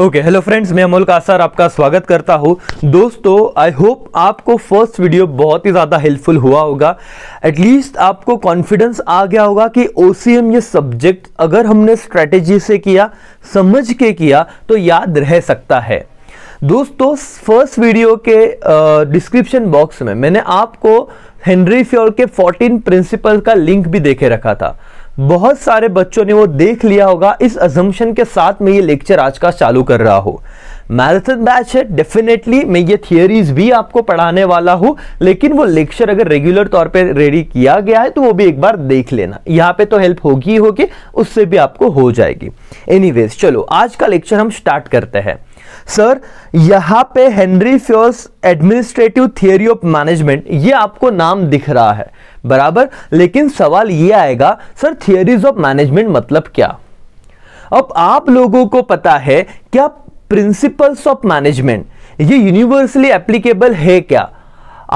Okay hello friends मैं अमोल कासार आपका स्वागत करता हूँ दोस्तों आई होप आपको फर्स्ट वीडियो बहुत ही ज़्यादा हेल्पफुल हुआ होगा एटलीस्ट आपको कॉन्फिडेंस आ गया होगा कि ओ ये सब्जेक्ट अगर हमने स्ट्रेटेजी से किया समझ के किया तो याद रह सकता है दोस्तों फर्स्ट वीडियो के डिस्क्रिप्शन बॉक्स में मैंने आपको हेनरी फ्योर के 14 प्रिंसिपल का लिंक भी देखे रखा था बहुत सारे बच्चों ने वो देख लिया होगा इस अजम्पन के साथ में ये लेक्चर आज का चालू कर रहा हूँ मैराथन बैच है डेफिनेटली मैं ये थियोरीज भी आपको पढ़ाने वाला हूँ लेकिन वो लेक्चर अगर रेगुलर तौर पे रेडी किया गया है तो वो भी एक बार देख लेना यहाँ पे तो हेल्प होगी ही होगी उससे भी आपको हो जाएगी एनीवेज चलो आज का लेक्चर हम स्टार्ट करते हैं सर यहाँ पे Henry Fayol's administrative theory of management ये आपको नाम दिख रहा है बराबर लेकिन सवाल ये आएगा सर थियोरीज ऑफ मैनेजमेंट मतलब क्या अब आप लोगों को पता है क्या प्रिंसिपल्स ऑफ मैनेजमेंट ये यूनिवर्सली एप्लीकेबल है क्या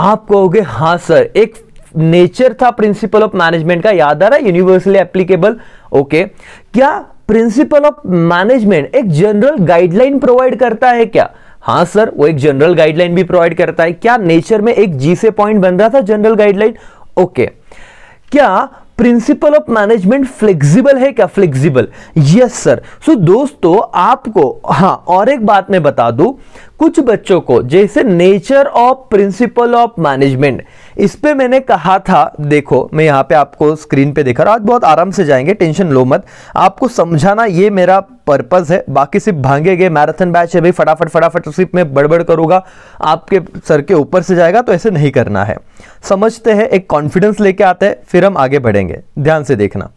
आप कहोगे हाँ सर एक नेचर था प्रिंसिपल ऑफ मैनेजमेंट का याद आ रहा है यूनिवर्सली एप्लीकेबल ओके क्या प्रिंसिपल ऑफ मैनेजमेंट एक जनरल गाइडलाइन प्रोवाइड करता है क्या हाँ सर वो एक जनरल गाइडलाइन भी प्रोवाइड करता है क्या नेचर में एक जी से पॉइंट बन रहा था जनरल गाइडलाइन ओके क्या प्रिंसिपल ऑफ मैनेजमेंट फ्लेक्सिबल है क्या फ्लेक्सिबल यस सर सो दोस्तों आपको हाँ और एक बात मैं बता दू कुछ बच्चों को जैसे nature of principle of management इस पर मैंने कहा था देखो मैं यहाँ पे आपको स्क्रीन पे देखा रहा आज बहुत आराम से जाएंगे टेंशन लो मत आपको समझाना ये मेरा पर्पज है बाकी सिर्फ भांगे गए मैराथन बैच है भाई फटाफट फटाफट सिर्फ मैं बड़बड़ करूंगा आपके सर के ऊपर से जाएगा तो ऐसे नहीं करना है समझते हैं एक कॉन्फिडेंस लेके आते हैं फिर हम आगे बढ़ेंगे ध्यान से देखना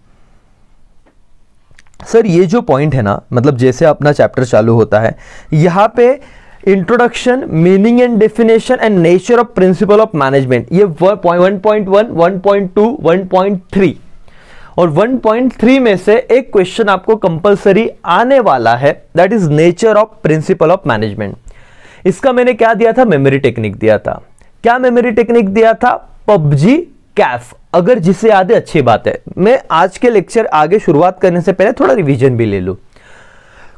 सर ये जो पॉइंट है ना मतलब जैसे अपना चैप्टर चालू होता है यहाँ पे introduction meaning and definition and nature of principle of management ये 1.1 1.2 1.3 और 1.3 में से एक क्वेश्चन आपको कंपलसरी आने वाला है that is nature of principle of management इसका मैंने क्या दिया था मेमोरी टेक्निक दिया था क्या मेमोरी टेक्निक दिया था पबजी कैफ अगर जिसे याद है अच्छी बात है मैं आज के लेक्चर आगे शुरुआत करने से पहले थोड़ा रिविजन भी ले लूँ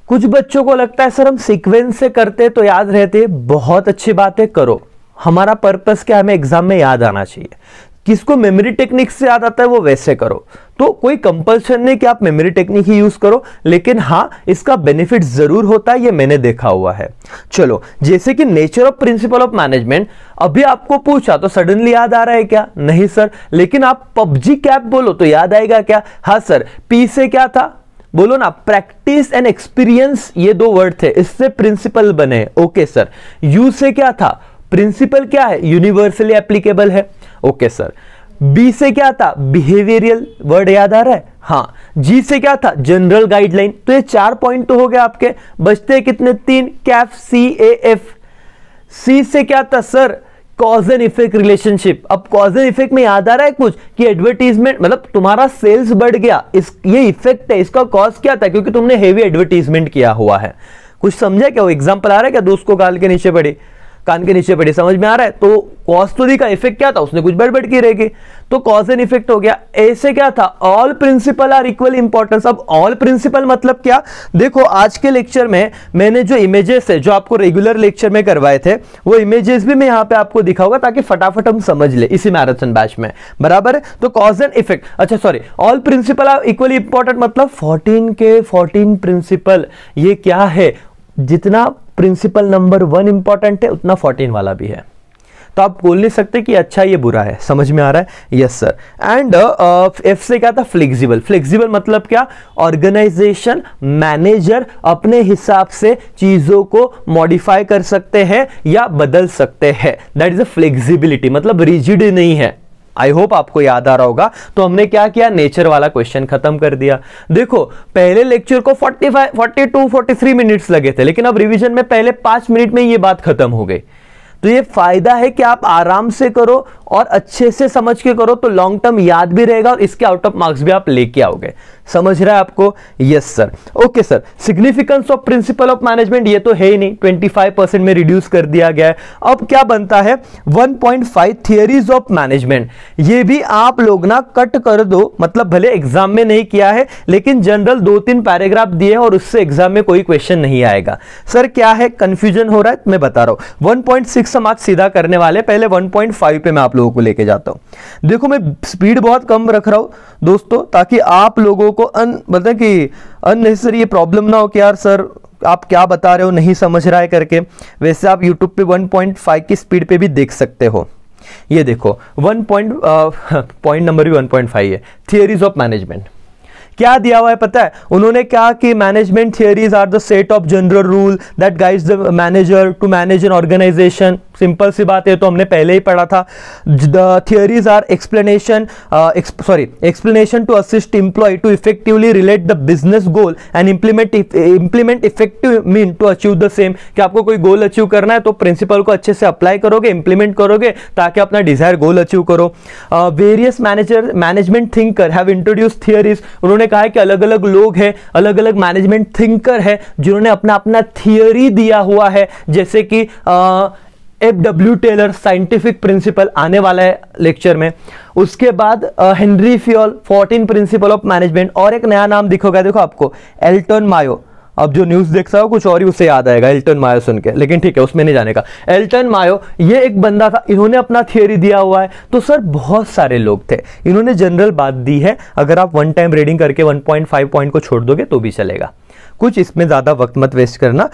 कुछ बच्चों को लगता है सर हम सीक्वेंस से करते तो याद रहते बहुत अच्छी बात है करो हमारा पर्पस क्या हमें एग्जाम में याद आना चाहिए किसको मेमोरी टेक्निक से याद आता है वो वैसे करो तो कोई कंपल्सन नहीं कि आप मेमोरी टेक्निक ही यूज करो लेकिन हाँ इसका बेनिफिट जरूर होता है ये मैंने देखा हुआ है चलो जैसे कि nature of principle of management अभी आपको पूछा तो सडनली याद आ रहा है क्या नहीं सर लेकिन आप पबजी कैप बोलो तो याद आएगा क्या हाँ सर पी से क्या था बोलो ना प्रैक्टिस एंड एक्सपीरियंस ये दो वर्ड थे इससे प्रिंसिपल बने ओके सर यू से क्या था प्रिंसिपल क्या है यूनिवर्सली एप्लीकेबल है ओके सर बी से क्या था बिहेवियरियल वर्ड याद आ रहा है हाँ जी से क्या था जनरल गाइडलाइन तो ये चार पॉइंट तो हो गए आपके बचते कितने तीन कैफ सी ए एफ सी से क्या था sir cause and effect relationship अब कॉज एंड इफेक्ट में याद आ रहा है कुछ कि एडवर्टीजमेंट मतलब तुम्हारा सेल्स बढ़ गया इस ये इफेक्ट है इसका कॉज क्या था क्योंकि तुमने हेवी एडवर्टीजमेंट किया हुआ है कुछ समझा क्या वो एग्जाम्पल आ रहा है क्या दोस्त को गाल के नीचे पड़े कान के नीचे पड़े समझ में आ रहा है तो कॉस्टोरी का इफेक्ट क्या था उसने कुछ बड़बड़ की रहेगी तो कॉज एंड इफेक्ट हो गया ऐसे क्या था all principle are equal importance अब ऑल प्रिंसिपल मतलब क्या देखो आज के लेक्चर में मैंने जो इमेजेस है जो आपको रेगुलर लेक्चर में करवाए थे वो इमेजेस भी मैं यहाँ पे आपको दिखाऊंगा ताकि फटाफट हम समझ ले इसी मैराथन बैच में बराबर तो कॉज एंड इफेक्ट अच्छा sorry all principle are equally important मतलब फोर्टीन के फोर्टीन प्रिंसिपल ये क्या है जितना प्रिंसिपल नंबर वन इंपॉर्टेंट है उतना फोर्टीन वाला भी है तो आप बोल नहीं सकते कि अच्छा ये बुरा है समझ में आ रहा है यस सर एंड एफ से क्या था फ्लेक्सिबल फ्लेक्सिबल मतलब क्या ऑर्गेनाइजेशन मैनेजर अपने हिसाब से चीज़ों को मॉडिफाई कर सकते हैं या बदल सकते हैं दैट इज अ फ्लेक्सिबिलिटी मतलब रिजिड नहीं है आई होप आपको याद आ रहा होगा तो हमने क्या किया नेचर वाला क्वेश्चन खत्म कर दिया देखो पहले लेक्चर को 45, 42, 43 मिनट्स लगे थे लेकिन अब रिवीजन में पहले पांच मिनट में ये बात खत्म हो गई तो ये फायदा है कि आप आराम से करो और अच्छे से समझ के करो तो लॉन्ग टर्म याद भी रहेगा और इसके आउट ऑफ मार्क्स भी आप लेके आओगे समझ रहा है आपको yes sir okay sir significance of principle of management ये तो है ही नहीं 25 परसेंट में रिड्यूस कर दिया गया है अब क्या बनता है 1.5 थियरीज ऑफ मैनेजमेंट ये भी आप लोग ना कट कर दो मतलब भले एग्जाम में नहीं किया है लेकिन जनरल दो तीन पैराग्राफ दिए और उससे एग्जाम में कोई क्वेश्चन नहीं आएगा सर क्या है कंफ्यूजन हो रहा है मैं बता रहा हूँ वन एक समाज सीधा करने वाले पहले 1.5 पे मैं आप लोगों को लेके जाता हूँ देखो मैं स्पीड बहुत कम रख रहा हूँ दोस्तों ताकि आप लोगों को अन मतलब कि अननेसेसरी ये प्रॉब्लम ना हो कि यार सर आप क्या बता रहे हो नहीं समझ रहा है करके वैसे आप यूट्यूब पे 1.5 की स्पीड पे भी देख सकते हो ये देखो वन पॉइंट पॉइंट नंबर भी वन है थियरीज ऑफ मैनेजमेंट क्या दिया हुआ है पता है उन्होंने कहा कि management theories are the set of general rule that guides the manager to manage an organisation simple सी बात है तो हमने पहले ही पढ़ा था the theories are explanation sorry explanation to assist employ to effectively relate the business goal and implement implement effective mean to achieve the same कि आपको कोई गोल अचीव करना है तो प्रिंसिपल को अच्छे से अप्लाई करोगे इंप्लीमेंट करोगे ताकि अपना डिजायर गोल अचीव करो various manager management thinker have introduce theories उन्होंने कहा है कि अलग अलग लोग हैं अलग अलग मैनेजमेंट थिंकर है जिन्होंने अपना अपना थियरी दिया हुआ है जैसे कि uh, F W Taylor scientific principle आने वाला है लेक्चर में उसके बाद Henri Fayol fourteen principle of management और एक नया नाम दिखोगा देखो आपको एल्टन मायो अब जो न्यूज़ देखता हो कुछ और ही उसे याद आएगा एल्टन मायो सुन के लेकिन ठीक है उसमें नहीं जाने का एल्टन मायो ये एक बंदा था इन्होंने अपना थियोरी दिया हुआ है तो सर बहुत सारे लोग थे इन्होंने जनरल बात दी है अगर आप वन टाइम रीडिंग करके वन पॉइंट फाइव पॉइंट को छोड़ दोगे तो भी चलेगा कुछ इसमें ज़्यादा वक्त मत वेस्ट करना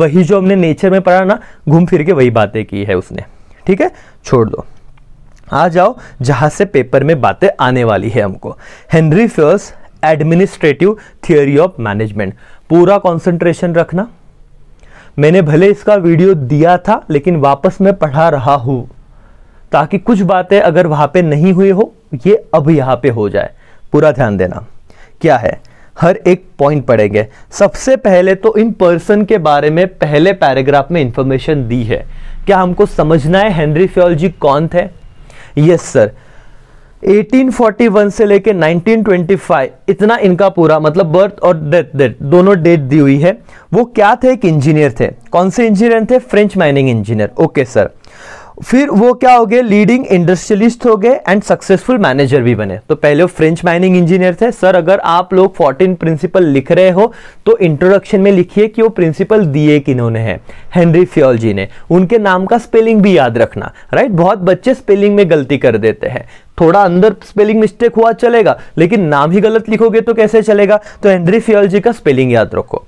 वही जो हमने नेचर में पढ़ा ना घूम फिर के वही बातें की है उसने ठीक है छोड़ दो आ जाओ जहाँ से पेपर में बातें आने वाली है हमको हेनरी फर्स एडमिनिस्ट्रेटिव थियोरी ऑफ मैनेजमेंट पूरा कॉन्सेंट्रेशन रखना मैंने भले इसका वीडियो दिया था लेकिन वापस मैं पढ़ा रहा हूँ ताकि कुछ बातें अगर वहां पे नहीं हुई हो ये अब यहां पे हो जाए पूरा ध्यान देना क्या है हर एक पॉइंट पढ़ेंगे सबसे पहले तो इन पर्सन के बारे में पहले पैराग्राफ में इंफॉर्मेशन दी है क्या हमको समझना है हेनरी फ्योलजी कौन थे यस सर 1841 से लेके 1925 इतना इनका पूरा मतलब बर्थ और डेथ डेट दोनों डेट दी हुई है वो क्या थे एक इंजीनियर थे कौन से इंजीनियर थे French mining engineer okay sir फिर वो क्या हो गए लीडिंग इंडस्ट्रियलिस्ट हो गए एंड सक्सेसफुल मैनेजर भी बने तो पहले वो फ्रेंच माइनिंग इंजीनियर थे सर अगर आप लोग 14 प्रिंसिपल लिख रहे हो तो इंट्रोडक्शन में लिखिए कि वो प्रिंसिपल दिए किन्होंने हैं हेनरी फ्योल जी ने उनके नाम का स्पेलिंग भी याद रखना राइट बहुत बच्चे स्पेलिंग में गलती कर देते हैं थोड़ा अंदर स्पेलिंग मिस्टेक हुआ चलेगा लेकिन नाम ही गलत लिखोगे तो कैसे चलेगा तो हेनरी फ्योल जी का स्पेलिंग याद रखो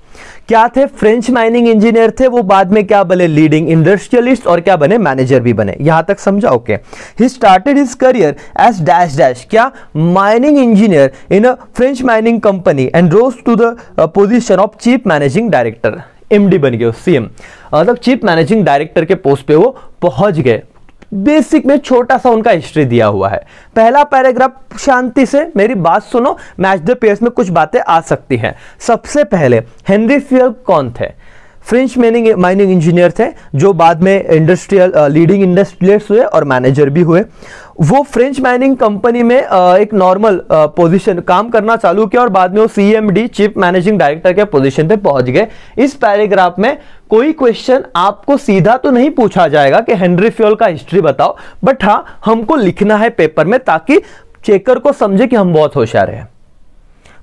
क्या थे फ्रेंच माइनिंग इंजीनियर थे वो बाद में क्या बने लीडिंग इंडस्ट्रियलिस्ट और क्या बने मैनेजर भी बने यहां तक समझा okay he started his career as dash dash क्या mining engineer in a French mining company and rose to the position of chief managing director MD बन गए सीएम मतलब चीफ मैनेजिंग डायरेक्टर के पोस्ट पे वो पहुंच गए बेसिक में छोटा सा उनका हिस्ट्री दिया हुआ है पहला पैराग्राफ शांति से मेरी बात सुनो मैच द पेयर्स में कुछ बातें आ सकती हैं सबसे पहले हेनरी फियल कौन थे फ्रेंच माइनिंग माइनिंग इंजीनियर थे जो बाद में इंडस्ट्रियल लीडिंग इंडस्ट्रियल्स हुए और मैनेजर भी हुए वो फ्रेंच माइनिंग कंपनी में uh, एक नॉर्मल पोजीशन uh, काम करना चालू किया और बाद में वो सीएमडी चीफ मैनेजिंग डायरेक्टर के पोजीशन पे पहुंच गए इस पैराग्राफ में कोई क्वेश्चन आपको सीधा तो नहीं पूछा जाएगा कि हेनरी फ्योल का हिस्ट्री बताओ बट हाँ हमको लिखना है पेपर में ताकि चेकर को समझे कि हम बहुत होशियार हैं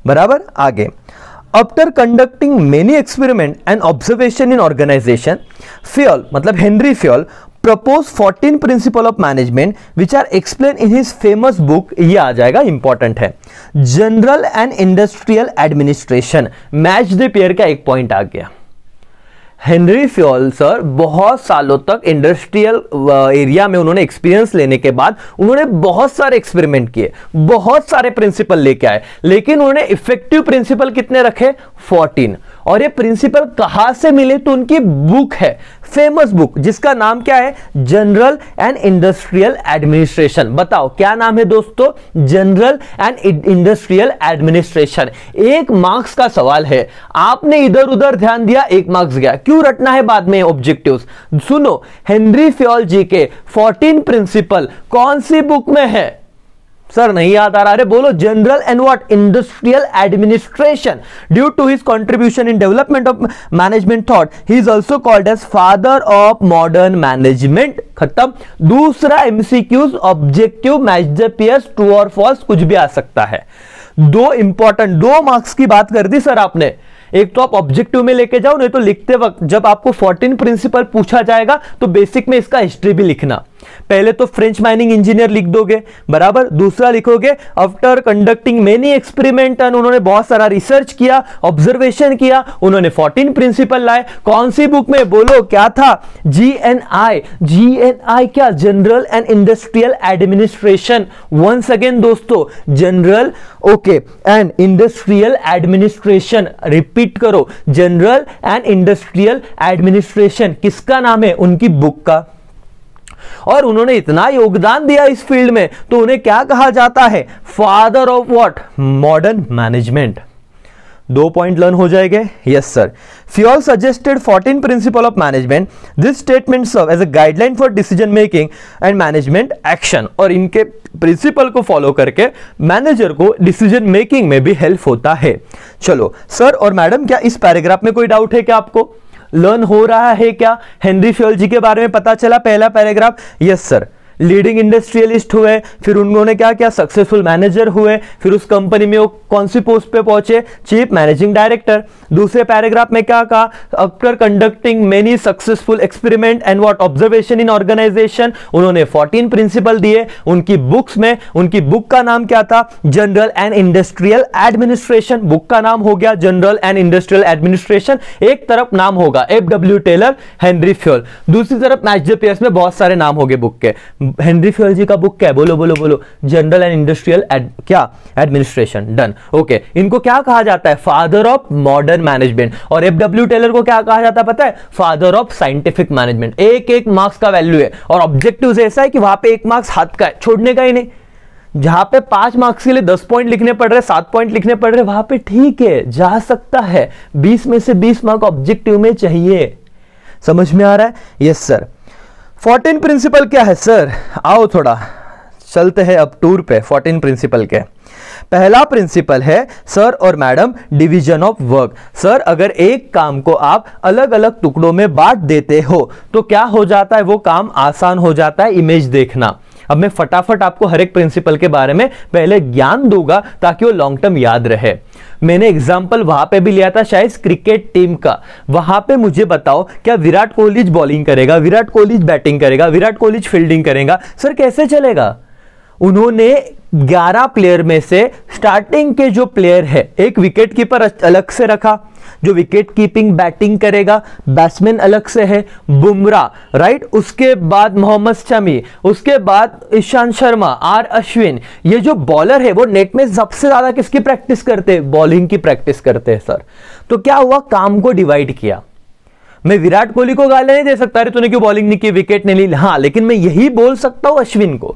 बराबर आगे after conducting many experiment and observation in organisation Fayol मतलब Henri Fayol propose 14 principle of management which are explain in his famous book ये आ जाएगा इंपॉर्टेंट है general and industrial administration match the pair का एक पॉइंट आ गया Henry Fayol sir बहुत सालों तक इंडस्ट्रियल एरिया में उन्होंने एक्सपीरियंस लेने के बाद उन्होंने बहुत सारे एक्सपेरिमेंट किए बहुत सारे प्रिंसिपल लेके आए लेकिन उन्होंने इफेक्टिव प्रिंसिपल कितने रखे 14 और ये प्रिंसिपल कहा से मिले तो उनकी बुक है फेमस बुक जिसका नाम क्या है जनरल एंड इंडस्ट्रियल एडमिनिस्ट्रेशन बताओ क्या नाम है दोस्तों जनरल एंड इंडस्ट्रियल एडमिनिस्ट्रेशन एक मार्क्स का सवाल है आपने इधर उधर ध्यान दिया एक मार्क्स गया क्यों रटना है बाद में ऑब्जेक्टिव सुनो हेनरी फ्योल जी के फोर्टीन प्रिंसिपल कौन सी बुक में है सर नहीं याद आ रहा अरे बोलो general and what industrial administration due to his contribution in development of management thought he is also called as father of modern management खत्म दूसरा MCQs objective match the true और फॉल्स कुछ भी आ सकता है दो इंपॉर्टेंट दो मार्क्स की बात कर दी सर आपने एक तो आप ऑब्जेक्टिव में लेके जाओ नहीं तो लिखते वक्त जब आपको 14 प्रिंसिपल पूछा जाएगा तो बेसिक में इसका हिस्ट्री भी लिखना पहले तो फ्रेंच माइनिंग इंजीनियर लिख दोगे बराबर दूसरा लिखोगे after conducting many experiment and उन्होंने बहुत सारा रिसर्च किया ऑब्जर्वेशन किया उन्होंने 14 प्रिंसिपल लाए कौन सी बुक में बोलो क्या था जीएनआई जीएनआई क्या general and industrial administration once again दोस्तों general okay and industrial administration repeat करो जनरल एंड इंडस्ट्रियल एडमिनिस्ट्रेशन किसका नाम है उनकी बुक का और उन्होंने इतना योगदान दिया इस फील्ड में तो उन्हें क्या कहा जाता है father of what modern management दो पॉइंट लर्न हो जाएंगे yes sir Fayol suggested 14 principle of management this statement serve as a guideline for decision making and management action और इनके प्रिंसिपल को फॉलो करके मैनेजर को डिसीजन मेकिंग में भी हेल्प होता है चलो सर और मैडम क्या इस पैराग्राफ में कोई डाउट है क्या आपको लर्न हो रहा है क्या हेनरी फ्योल जी के बारे में पता चला पहला paragraph yes sir leading industrialist हुए फिर उन्होंने क्या क्या सक्सेसफुल मैनेजर हुए फिर उस कंपनी में वो कौन सी पोस्ट पे पहुंचे चीफ मैनेजिंग डायरेक्टर दूसरे पैराग्राफ में क्या कहा after conducting many successful experiment and what observation in organisation उन्होंने 14 प्रिंसिपल दिए उनकी बुक्स में उनकी बुक का नाम क्या था general and industrial administration book का नाम हो गया जनरल एंड इंडस्ट्रियल एडमिनिस्ट्रेशन एक तरफ नाम होगा F W Taylor Henri Fayol दूसरी तरफ मैच में बहुत सारे नाम हो गए बुक के हेनरी फ्यूल जी का बुक क्या है बोलो बोलो बोलो जनरल एंड इंडस्ट्रियल क्या एडमिनिस्ट्रेशन डन ओके इनको क्या कहा जाता है फादर ऑफ मॉडर्न मैनेजमेंट और एफ डब्ल्यू टेलर को क्या कहा जाता है पता है फादर ऑफ साइंटिफिक मैनेजमेंट एक एक मार्क्स का वैल्यू है और ऑब्जेक्टिव ऐसा है कि वहां पे एक मार्क्स हाथ का है छोड़ने का ही नहीं जहां पे पांच मार्क्स के लिए दस पॉइंट लिखने पड़ रहे हैं सात पॉइंट लिखने पड़ रहे हैं वहां पे ठीक है जा सकता है बीस में से बीस मार्क ऑब्जेक्टिव में चाहिए समझ में आ रहा है यस सर फोर्टीन प्रिंसिपल क्या है सर आओ थोड़ा चलते हैं अब टूर पे फोर्टीन प्रिंसिपल के पहला प्रिंसिपल है सर और madam division of work sir अगर एक काम को आप अलग अलग टुकड़ों में बांट देते हो तो क्या हो जाता है वो काम आसान हो जाता है इमेज देखना अब मैं फटाफट आपको हर एक प्रिंसिपल के बारे में पहले ज्ञान दूंगा ताकि वो लॉन्ग टर्म याद रहे मैंने एग्जाम्पल वहां पे भी लिया था शायद क्रिकेट टीम का वहां पे मुझे बताओ क्या विराट कोहली बॉलिंग करेगा विराट कोहली बैटिंग करेगा विराट कोहली फील्डिंग करेगा सर कैसे चलेगा उन्होंने 11 प्लेयर में से स्टार्टिंग के जो प्लेयर है एक विकेट कीपर अलग से रखा जो विकेट कीपिंग बैटिंग करेगा बैट्समैन अलग से है बुमराह राइट उसके बाद मोहम्मद शमी उसके बाद ईशांत शर्मा आर अश्विन ये जो बॉलर है वो नेट में सबसे ज्यादा किसकी प्रैक्टिस करते हैं बॉलिंग की प्रैक्टिस करते हैं सर तो क्या हुआ काम को डिवाइड किया मैं विराट कोहली को गाली नहीं दे सकता अरे तूने क्यों बॉलिंग नहीं की विकेट नहीं ली हाँ लेकिन मैं यही बोल सकता हूं अश्विन को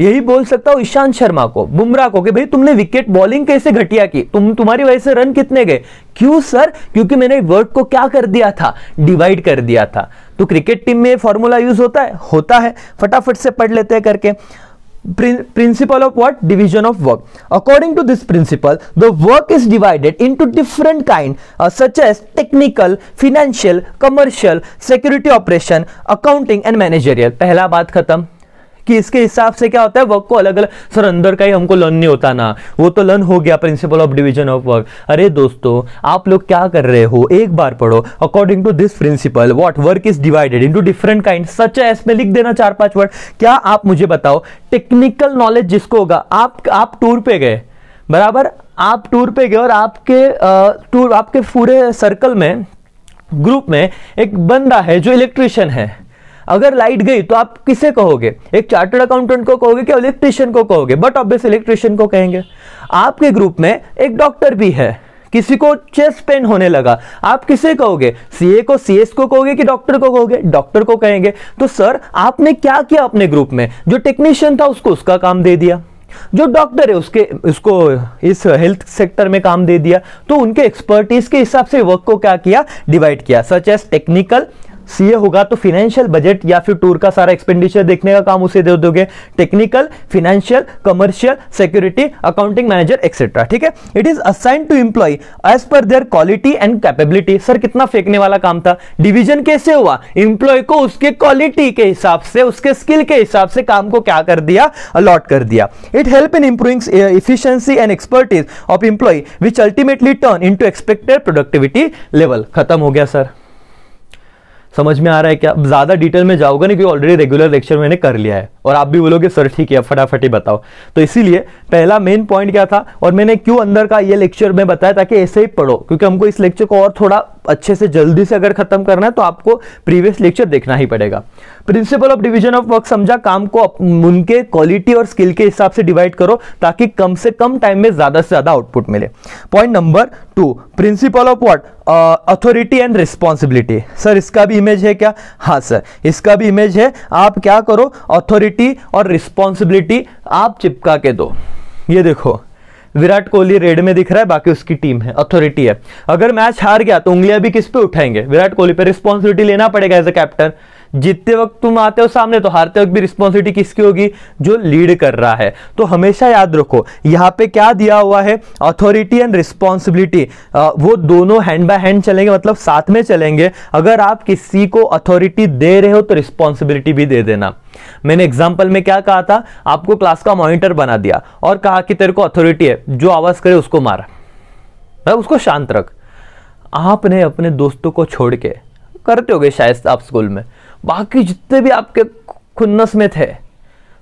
यही बोल सकता हूं ईशांत शर्मा को बुमराह को कि भाई तुमने विकेट बॉलिंग कैसे घटिया की तुम तुम्हारी वजह से रन कितने गए क्यों सर क्योंकि मैंने वर्ड को क्या कर दिया था डिवाइड कर दिया था तो क्रिकेट टीम में फॉर्मूला यूज होता है होता है फटाफट से पढ़ लेते हैं करके principle of work division of work according to this principle the work is divided into different kind such as technical financial commercial security operation accounting and managerial पहला बात खत्म कि इसके हिसाब से क्या होता है वर्क को अलग अलग सर अंदर का ही हमको लर्न नहीं होता ना वो तो लर्न हो गया principle of division of work अरे दोस्तों आप लोग क्या कर रहे हो एक बार पढ़ो according to this principle what work is divided into different kind such है इसमें लिख देना चार पांच वर्ड क्या आप मुझे बताओ टेक्निकल नॉलेज जिसको होगा आप आप टूर पे गए बराबर आप टूर पे गए और आपके टूर आपके पूरे सर्कल में ग्रुप में एक बंदा है जो इलेक्ट्रिशियन है अगर लाइट गई तो आप किसे कहोगे एक चार्टर्ड अकाउंटेंट को कहोगे कि इलेक्ट्रिशियन को कहोगे बट ऑब्वियस इलेक्ट्रिशियन को कहेंगे आपके ग्रुप में एक डॉक्टर भी है किसी को चेस्ट पेन होने लगा आप किसे कहोगे सीए को सीएस को कहोगे कि डॉक्टर को कहोगे डॉक्टर को कहेंगे तो सर आपने क्या किया अपने ग्रुप में जो टेक्नीशियन था उसको उसका काम दे दिया जो डॉक्टर है उसके उसको इस हेल्थ सेक्टर में काम दे दिया तो उनके एक्सपर्टीज के हिसाब से वर्क को क्या किया डिवाइड किया सच एज टेक्निकल सीए होगा तो फिनेंशियल बजट या फिर टूर का सारा एक्सपेंडिचर देखने का काम उसे दे दोगे technical financial commercial security accounting manager etcetera ठीक है it is assign to employ as per their quality and capability sir कितना फेंकने वाला काम था डिवीजन कैसे हुआ इंप्लॉय को उसके क्वालिटी के हिसाब से उसके स्किल के हिसाब से काम को क्या कर दिया अलॉट कर दिया it help in improving efficiency and expertise of employ which ultimately turn into expected productivity level खत्म हो गया सर समझ में आ रहा है क्या ज़्यादा डिटेल में जाओगे ना क्योंकि ऑलरेडी रेगुलर लेक्चर मैंने कर लिया है और आप भी बोलोगे सर ठीक है फटाफट ही बताओ तो इसीलिए पहला मेन पॉइंट क्या था और मैंने क्यों अंदर का ये लेक्चर में बताया ताकि ऐसे ही पढ़ो क्योंकि हमको इस लेक्चर को और थोड़ा अच्छे से जल्दी से अगर खत्म करना है तो आपको प्रीवियस लेक्चर देखना ही पड़ेगा principle of division of work समझा काम को उनके क्वालिटी और स्किल के हिसाब से डिवाइड करो ताकि कम से कम टाइम में ज्यादा से ज्यादा आउटपुट मिले point number two principle of what authority and responsibility sir इसका भी इमेज है क्या हाँ सर इसका भी इमेज है आप क्या करो अथॉरिटी और रिस्पॉन्सिबिलिटी आप चिपका के दो ये देखो विराट कोहली रेड में दिख रहा है बाकी उसकी टीम है अथॉरिटी है अगर मैच हार गया तो उंगलियां भी किस पे उठाएंगे विराट कोहली पे रिस्पॉन्सिबिलिटी लेना पड़ेगा एज अ कैप्टन जीतते वक्त तुम आते हो सामने तो हारते वक्त भी रिस्पॉन्सिबिलिटी किसकी होगी जो लीड कर रहा है तो हमेशा याद रखो यहाँ पे क्या दिया हुआ है अथॉरिटी एंड रिस्पॉन्सिबिलिटी वो दोनों हैंड बाय हैंड चलेंगे मतलब साथ में चलेंगे अगर आप किसी को अथॉरिटी दे रहे हो तो रिस्पॉन्सिबिलिटी भी दे देना मैंने एग्जाम्पल में क्या कहा था आपको क्लास का मॉनिटर बना दिया और कहा कि तेरे को अथॉरिटी है जो आवाज करे उसको मार मतलब उसको शांत रख आपने अपने दोस्तों को छोड़ के करते होगे शायद आप स्कूल में बाकी जितने भी आपके खुन्नस में थे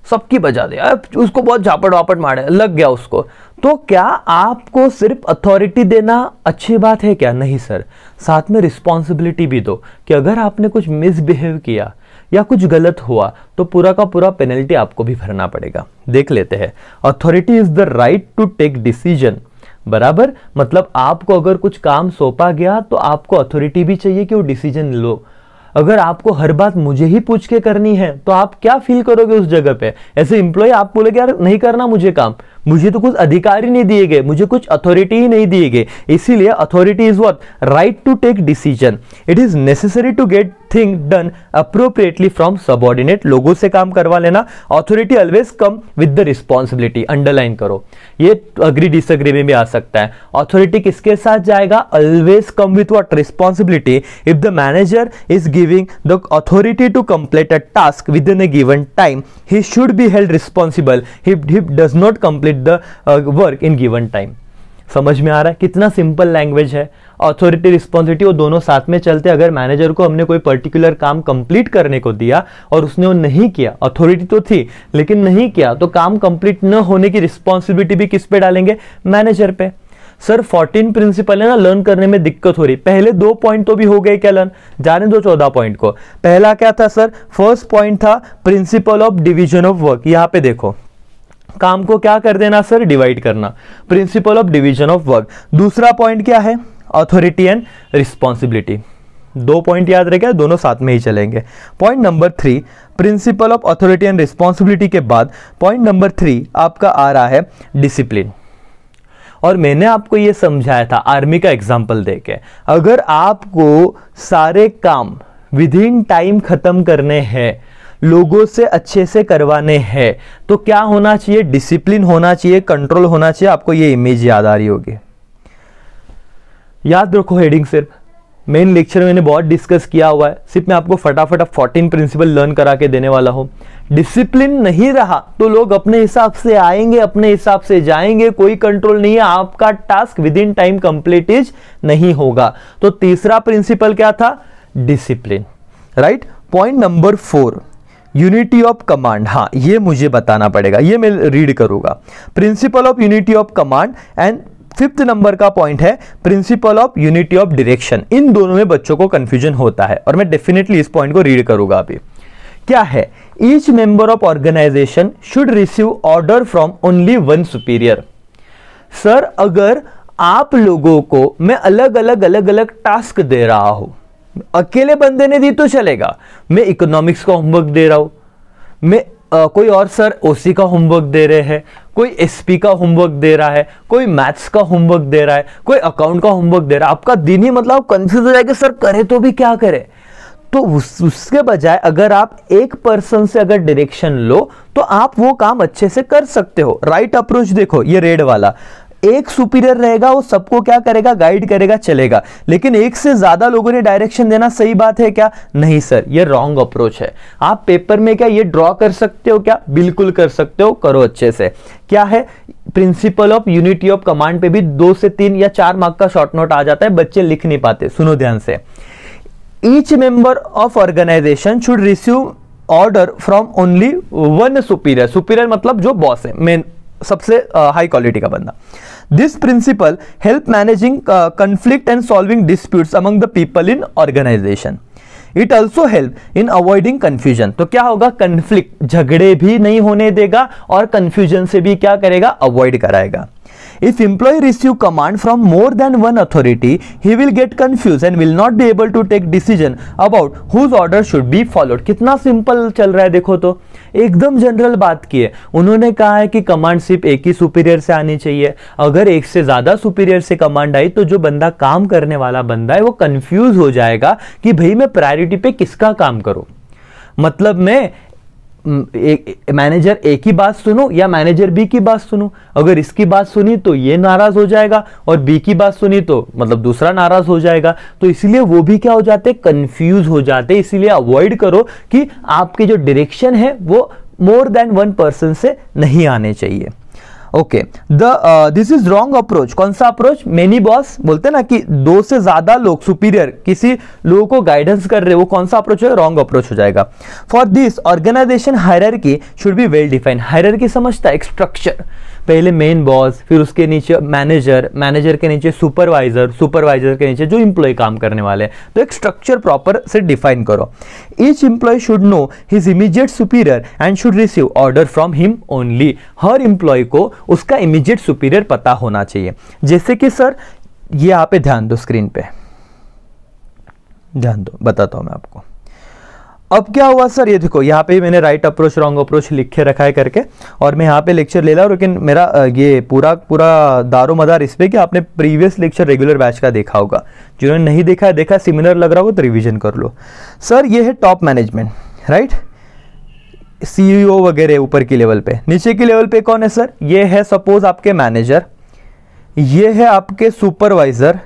सबकी बजा दिया उसको बहुत झापट वापट मारे लग गया उसको तो क्या आपको सिर्फ अथॉरिटी देना अच्छी बात है क्या नहीं सर साथ में रिस्पॉन्सिबिलिटी भी दो कि अगर आपने कुछ मिसबिहेव किया या कुछ गलत हुआ तो पूरा का पूरा पेनल्टी आपको भी भरना पड़ेगा देख लेते हैं authority is the right to take decision बराबर मतलब आपको अगर कुछ काम सौंपा गया तो आपको अथॉरिटी भी चाहिए कि वो डिसीजन लो अगर आपको हर बात मुझे ही पूछ के करनी है तो आप क्या फील करोगे उस जगह पे ऐसे इंप्लॉय आप बोलोगे यार नहीं करना मुझे काम मुझे तो कुछ अधिकार ही नहीं दिए गए मुझे कुछ अथॉरिटी ही नहीं दिए गए इसीलिए authority is what right to take decision it is necessary to get thing done appropriately from subordinate लोगों से काम करवा लेना authority always come with the responsibility underline करो ये अग्री डिसअग्री में भी आ सकता है ऑथोरिटी किसके साथ जाएगा always come with what responsibility if the manager is giving the authority to complete a task within a given time he should be held responsible he does not complete the work in given time समझ में आ रहा है कितना simple language है authority responsibility वो दोनों साथ में चलते अगर मैनेजर को हमने कोई पर्टिकुलर काम कंप्लीट करने को दिया और उसने वो नहीं किया अथॉरिटी तो थी लेकिन नहीं किया तो काम कंप्लीट न होने की रिस्पॉन्सिबिलिटी भी किस पे डालेंगे मैनेजर पे सर 14 प्रिंसिपल है ना लर्न करने में दिक्कत हो रही पहले दो पॉइंट तो भी हो गए क्या लर्न जाने दो चौदह पॉइंट को पहला क्या था सर फर्स्ट पॉइंट था principle of division of work यहाँ पे देखो काम को क्या कर देना सर डिवाइड करना principle of division of work दूसरा पॉइंट क्या है अथॉरिटी एंड रिस्पॉन्सिबिलिटी दो पॉइंट याद रखें दोनों साथ में ही चलेंगे point number three principle of authority and responsibility के बाद पॉइंट नंबर थ्री आपका आ रहा है डिसिप्लिन और मैंने आपको ये समझाया था आर्मी का एग्जाम्पल दे के अगर आपको सारे काम विद इन टाइम ख़त्म करने हैं लोगों से अच्छे से करवाने हैं तो क्या होना चाहिए डिसिप्लिन होना चाहिए कंट्रोल होना चाहिए आपको ये इमेज याद आ रही होगी याद रखो हेडिंग सिर्फ मेन लेक्चर मैंने बहुत डिस्कस किया हुआ है सिर्फ मैं आपको फटाफट अब फोर्टीन प्रिंसिपल लर्न करा के देने वाला हूँ डिसिप्लिन नहीं रहा तो लोग अपने हिसाब से आएंगे अपने हिसाब से जाएंगे कोई कंट्रोल नहीं है आपका task within time complete is नहीं होगा तो तीसरा प्रिंसिपल क्या था discipline right point number four unity of command हाँ ये मुझे बताना पड़ेगा ये मैं रीड करूंगा principle of unity of command and fifth number का पॉइंट है principle of unity of direction इन दोनों में बच्चों को कंफ्यूजन होता है और मैं डेफिनेटली इस पॉइंट को रीड करूंगा अभी क्या है each member of organisation should receive order from only one superior sir अगर आप लोगों को मैं अलग अलग अलग अलग टास्क दे रहा हूं अकेले बंदे ने दी तो चलेगा मैं इकोनॉमिक्स का होमवर्क दे रहा हूं मैं कोई और सर ओसी का होमवर्क दे रहे हैं कोई एसपी का होमवर्क दे रहा है कोई मैथ्स का होमवर्क दे रहा है कोई अकाउंट का होमवर्क दे रहा है आपका दिन ही मतलब कंफ्यूज हो जाएगा सर करे तो भी क्या करे तो उस, उसके बजाय अगर आप एक पर्सन से अगर डायरेक्शन लो तो आप वो काम अच्छे से कर सकते हो राइट अप्रोच देखो ये रेड वाला एक सुपीरियर रहेगा वो सबको क्या करेगा गाइड करेगा चलेगा लेकिन एक से ज़्यादा लोगों ने डायरेक्शन देना सही बात है क्या नहीं सर ये रॉन्ग अप्रोच है आप पेपर में क्या ये ड्रॉ कर सकते हो क्या बिल्कुल कर सकते हो करो अच्छे से क्या है principle of unity of command पे भी दो से तीन या चार मार्क का शॉर्ट नोट आ जाता है बच्चे लिख नहीं पाते सुनो ध्यान से each member of organisation should receive order from only one superior superior मतलब जो बॉस है मेन सबसे हाई क्वालिटी का बंदा this principle help managing conflict and solving disputes among the people in organisation it also help in avoiding confusion तो क्या होगा conflict झगड़े भी नहीं होने देगा और कन्फ्यूजन से भी क्या करेगा अवॉइड कराएगा if employ receive command from more than one authority he will get confused and will not be able to take decision about whose order should कितना सिंपल चल रहा है देखो तो एकदम जनरल बात की है उन्होंने कहा है कि कमांड सिर्फ एक ही सुपीरियर से आनी चाहिए अगर एक से ज्यादा सुपीरियर से कमांड आई तो जो बंदा काम करने वाला बंदा है वो कंफ्यूज हो जाएगा कि भाई मैं प्रायोरिटी पे किसका काम करूं मतलब मैं एक, मैनेजर ए की बात सुनो या मैनेजर बी की बात सुनो अगर इसकी बात सुनी तो ये नाराज हो जाएगा और बी की बात सुनी तो मतलब दूसरा नाराज हो जाएगा तो इसलिए वो भी क्या हो जाते कंफ्यूज हो जाते इसलिए अवॉइड करो कि आपके जो डायरेक्शन है वो मोर देन वन पर्सन से नहीं आने चाहिए okay the this is wrong approach कौन सा अप्रोच मेनी बॉस बोलते ना कि दो से ज्यादा लोग सुपीरियर किसी लोगों को गाइडेंस कर रहे वो कौन सा अप्रोच है रॉन्ग अप्रोच हो जाएगा for this organisation hierarchy should be well defined hierarchy समझता है एक स्ट्रक्चर पहले मेन बॉस फिर उसके नीचे मैनेजर मैनेजर के नीचे सुपरवाइजर सुपरवाइजर के नीचे जो इंप्लॉय काम करने वाले हैं तो एक स्ट्रक्चर प्रॉपर से डिफाइन करो each employee should know his immediate superior and should receive order from him only हर इंप्लॉय को उसका इमीजिएट सुपीरियर पता होना चाहिए जैसे कि सर ये आप ध्यान दो स्क्रीन पे ध्यान दो बताता हूं मैं आपको अब क्या हुआ सर ये देखो यहाँ पे ही मैंने राइट अप्रोच रॉन्ग अप्रोच लिखे रखा है करके और मैं यहाँ पे लेक्चर ले रहा हूँ लेकिन मेरा ये पूरा पूरा दारो मदार इस पर कि आपने प्रीवियस लेक्चर रेगुलर बैच का देखा होगा जिन्होंने नहीं देखा है देखा सिमिलर लग रहा हो तो रिविजन कर लो सर ये है टॉप मैनेजमेंट राइट सी वगैरह ऊपर की लेवल पे नीचे की लेवल पे कौन है सर ये है सपोज आपके मैनेजर ये है आपके सुपरवाइजर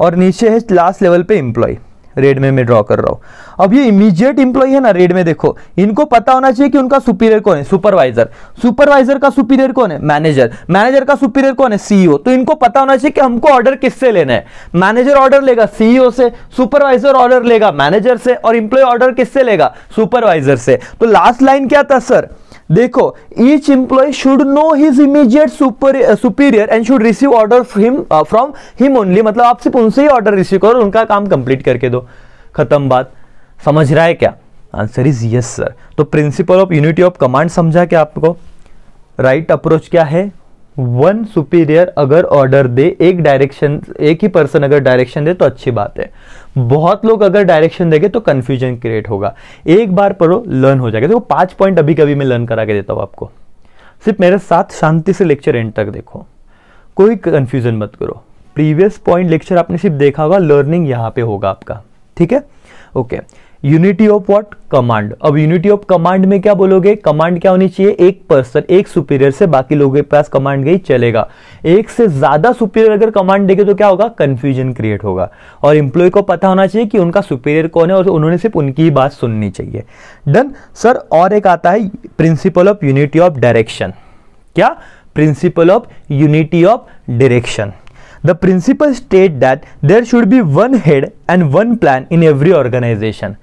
और नीचे है लास्ट लेवल पे एम्प्लॉय रेड में मैं ड्रॉ कर रहा हूँ अब ये इमीजिएट इंप्लॉई है ना रेड में देखो इनको पता होना चाहिए कि उनका सुपीरियर कौन है सुपरवाइजर सुपरवाइजर का सुपीरियर कौन है मैनेजर मैनेजर का सुपीरियर कौन है सीईओ e तो इनको पता होना चाहिए कि हमको ऑर्डर किससे लेना है मैनेजर ऑर्डर लेगा सीईओ e से सुपरवाइजर ऑर्डर लेगा मैनेजर से और इंप्लॉय ऑर्डर किससे लेगा सुपरवाइजर से तो लास्ट लाइन क्या था सर देखो each employee should know his super superior and should receive order him from him only मतलब आप सिर्फ उनसे ही ऑर्डर रिसीव करो उनका काम कंप्लीट करके दो खत्म बात समझ रहा है क्या आंसर इज यस सर तो principle of unity of command समझा क्या आपको राइट right अप्रोच क्या है वन सुपीरियर अगर ऑर्डर दे एक डायरेक्शन एक ही पर्सन अगर डायरेक्शन दे तो अच्छी बात है बहुत लोग अगर डायरेक्शन देंगे तो कंफ्यूजन क्रिएट होगा एक बार पढ़ो लर्न हो जाएगा देखो तो पांच पॉइंट अभी कभी मैं लर्न करा के देता हूं आपको सिर्फ मेरे साथ शांति से लेक्चर एंड तक देखो कोई कंफ्यूजन मत करो प्रीवियस पॉइंट लेक्चर आपने सिर्फ देखा होगा लर्निंग यहां पे होगा आपका ठीक है okay okay. Unity of what command अब यूनिटी ऑफ कमांड में क्या बोलोगे कमांड क्या होनी चाहिए एक पर्सन एक सुपीरियर से बाकी लोगों के पास कमांड गई चलेगा एक से ज्यादा सुपीरियर अगर कमांड देगा तो क्या होगा कंफ्यूजन क्रिएट होगा और इंप्लॉय को पता होना चाहिए कि उनका सुपीरियर कौन है और उन्होंने सिर्फ उनकी ही बात सुननी चाहिए डन सर और एक आता है principle of unity of direction क्या principle of unity of direction the principle state that there should be one head and one plan in every organisation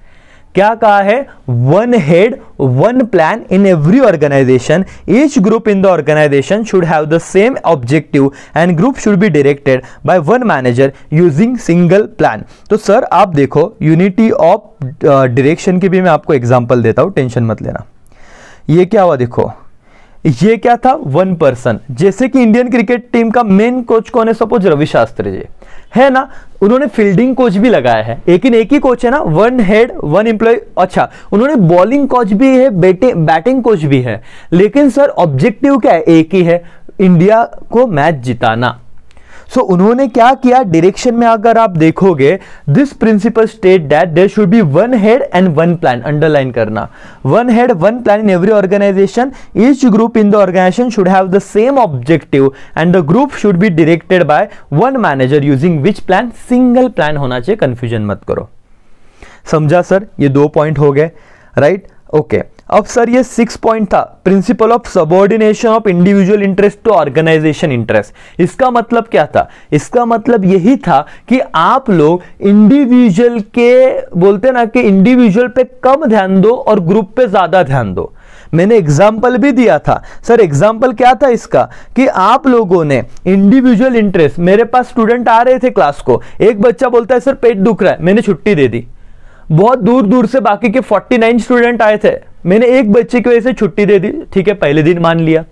क्या कहा है one head one plan in every organisation each group in the organisation should have the same objective and group should be directed by one manager using single plan तो sir आप देखो unity of direction की भी मैं आपको example देता हूं tension मत लेना ये क्या हुआ देखो ये क्या था वन पर्सन जैसे कि इंडियन क्रिकेट टीम का मेन कोच कौन है सपोज रवि शास्त्री जी है ना उन्होंने फील्डिंग कोच भी लगाया है लेकिन एक ही कोच है ना वन हेड वन एम्प्लॉय अच्छा उन्होंने बॉलिंग कोच भी है बैटिंग बैटिंग कोच भी है लेकिन सर ऑब्जेक्टिव क्या है एक ही है इंडिया को मैच जिताना सो so, उन्होंने क्या किया डायरेक्शन में अगर आप देखोगे this principle state that there should be one head and one plan underline करना one head one plan in every organisation each group in the organisation should have the same objective and the group should be directed by one manager using which plan single plan होना चाहिए confusion मत करो समझा sir ये दो point हो गए right okay okay. अब सर ये सिक्स पॉइंट था principle of subordination of individual interest to organisation interest इसका मतलब क्या था इसका मतलब यही था कि आप लोग इंडिविजुअल के बोलते ना कि इंडिविजुअल पे कम ध्यान दो और ग्रुप पे ज़्यादा ध्यान दो मैंने एग्जाम्पल भी दिया था सर एग्जाम्पल क्या था इसका कि आप लोगों ने इंडिविजुअल इंटरेस्ट मेरे पास स्टूडेंट आ रहे थे क्लास को एक बच्चा बोलता है सर पेट दुख रहा है मैंने छुट्टी दे दी बहुत दूर दूर से बाकी के 49 स्टूडेंट आए थे मैंने एक बच्चे की वजह से छुट्टी दे दी ठीक है पहले दिन मान लिया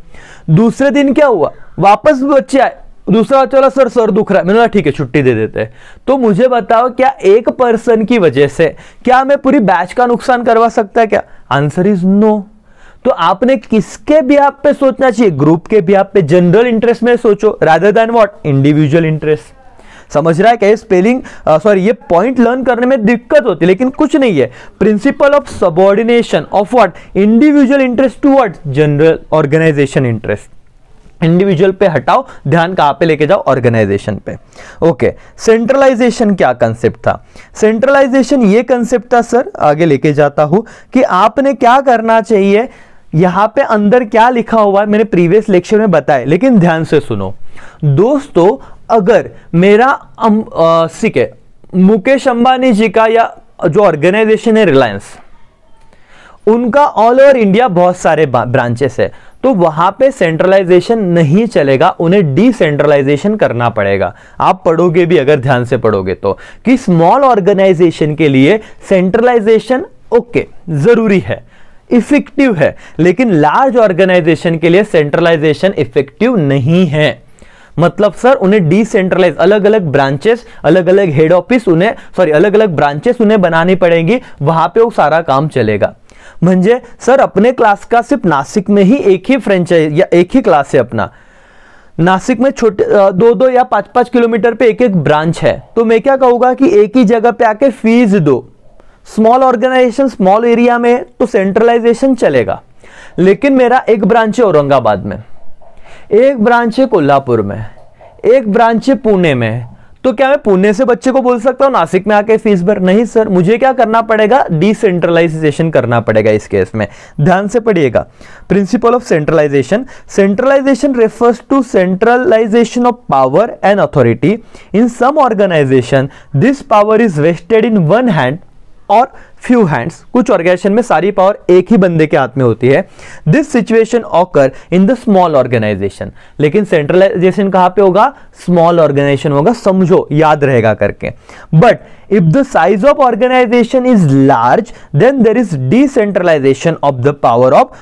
दूसरे दिन क्या हुआ वापस बच्चे आए दूसरा बच्चा बोला सर सर दुख रहा है मैंने बोला ठीक है छुट्टी दे देते हैं तो मुझे बताओ क्या एक पर्सन की वजह से क्या मैं पूरी बैच का नुकसान करवा सकता है क्या आंसर इज नो तो आपने किसके भी आप पे सोचना चाहिए ग्रुप के भी आप पे जनरल इंटरेस्ट में सोचो rather than what individual interest समझ रहा है क्या स्पेलिंग सॉरी ये पॉइंट लर्न करने में दिक्कत होती है लेकिन कुछ नहीं है principle of subordination of what individual interest to what general organisation interest individual पे हटाओ ध्यान कहाँ पे लेके जाओ ऑर्गेनाइजेशन पे ओके सेंट्रलाइजेशन क्या कंसेप्ट था सेंट्रलाइजेशन ये कंसेप्ट था सर आगे लेके जाता हूँ कि आपने क्या करना चाहिए यहाँ पे अंदर क्या लिखा हुआ है मैंने प्रीवियस लेक्चर में बताया लेकिन ध्यान से सुनो दोस्तों अगर मेरा ठीक है मुकेश अंबानी जी का या जो ऑर्गेनाइजेशन है रिलायंस उनका ऑल ओवर इंडिया बहुत सारे ब्रांचेस है तो वहां पे सेंट्रलाइजेशन नहीं चलेगा उन्हें डिसेंट्रलाइजेशन करना पड़ेगा आप पढ़ोगे भी अगर ध्यान से पढ़ोगे तो कि स्मॉल ऑर्गेनाइजेशन के लिए सेंट्रलाइजेशन ओके जरूरी है इफेक्टिव है लेकिन लार्ज ऑर्गेनाइजेशन के लिए सेंट्रलाइजेशन इफेक्टिव नहीं है मतलब सर उन्हें डिसेंट्रलाइज अलग अलग ब्रांचेस अलग अलग हेड ऑफिस उन्हें सॉरी अलग अलग ब्रांचेस उन्हें बनानी पड़ेंगी वहां पे वो सारा काम चलेगा मंजे, सर अपने क्लास का सिर्फ नासिक में ही एक ही फ्रेंचाइज या एक ही क्लास है अपना नासिक में छोटे दो दो या पांच पांच किलोमीटर पे एक एक ब्रांच है तो मैं क्या कहूंगा कि एक ही जगह पे आके फीस दो स्मॉल ऑर्गेनाइजेशन स्मॉल एरिया में तो सेंट्रलाइजेशन चलेगा लेकिन मेरा एक ब्रांच है औरंगाबाद में एक ब्रांच है कोल्हापुर में एक ब्रांच है पुणे में तो क्या मैं पुणे से बच्चे को बोल सकता हूँ नासिक में आके फीस भर नहीं सर मुझे क्या करना पड़ेगा डिसेंट्रलाइजेशन करना पड़ेगा इस केस में ध्यान से पढ़िएगा principle of centralisation centralisation refers to centralisation of power and authority in some organisation this power is vested in one hand और फ्यू हैंड्स कुछ ऑर्गेनाइजेशन में सारी पावर एक ही बंदे के हाथ में होती है this situation occur in the small organisation लेकिन सेंट्रलाइजेशन कहां पे होगा स्मॉल ऑर्गेनाइजेशन होगा समझो याद रहेगा करके but if the size of organisation is large then there is decentralisation of the power of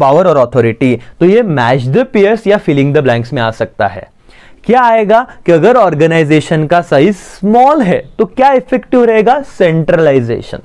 power और ऑथोरिटी तो ये मैच द पेयर्स या फिलिंग द ब्लैंक्स में आ सकता है क्या आएगा कि अगर ऑर्गेनाइजेशन का साइज स्मॉल है तो क्या इफेक्टिव रहेगा सेंट्रलाइजेशन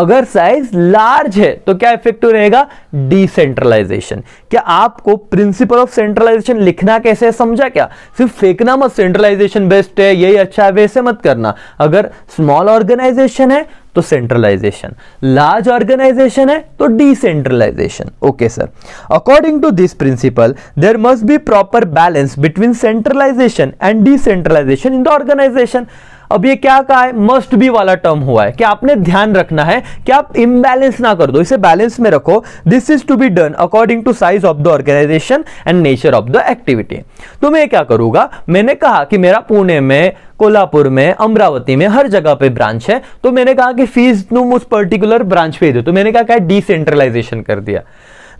अगर साइज लार्ज है तो क्या इफेक्टिव रहेगा डिसेंट्रलाइजेशन क्या आपको प्रिंसिपल ऑफ सेंट्रलाइजेशन लिखना कैसे है समझा क्या सिर्फ फेंकना मत सेंट्रलाइजेशन बेस्ट है यही अच्छा है वैसे मत करना अगर स्मॉल ऑर्गेनाइजेशन है तो सेंट्रलाइजेशन लार्ज ऑर्गेनाइजेशन है तो decentralisation okay sir according to this principle there must be proper balance between centralisation and decentralisation in the organisation अब ये क्या कहा है मस्ट बी वाला टर्म हुआ है कि आपने ध्यान रखना है कि आप इम्बैलेंस ना कर दो इसे बैलेंस में रखो this is to be done according to size of the organisation and nature of the activity तो मैं क्या करूंगा मैंने कहा कि मेरा पुणे में कोल्हापुर में अमरावती में हर जगह पे ब्रांच है तो मैंने कहा कि फीस तुम उस पर्टिकुलर ब्रांच पे दो तो मैंने क्या कहा डिसेंट्रलाइजेशन कर दिया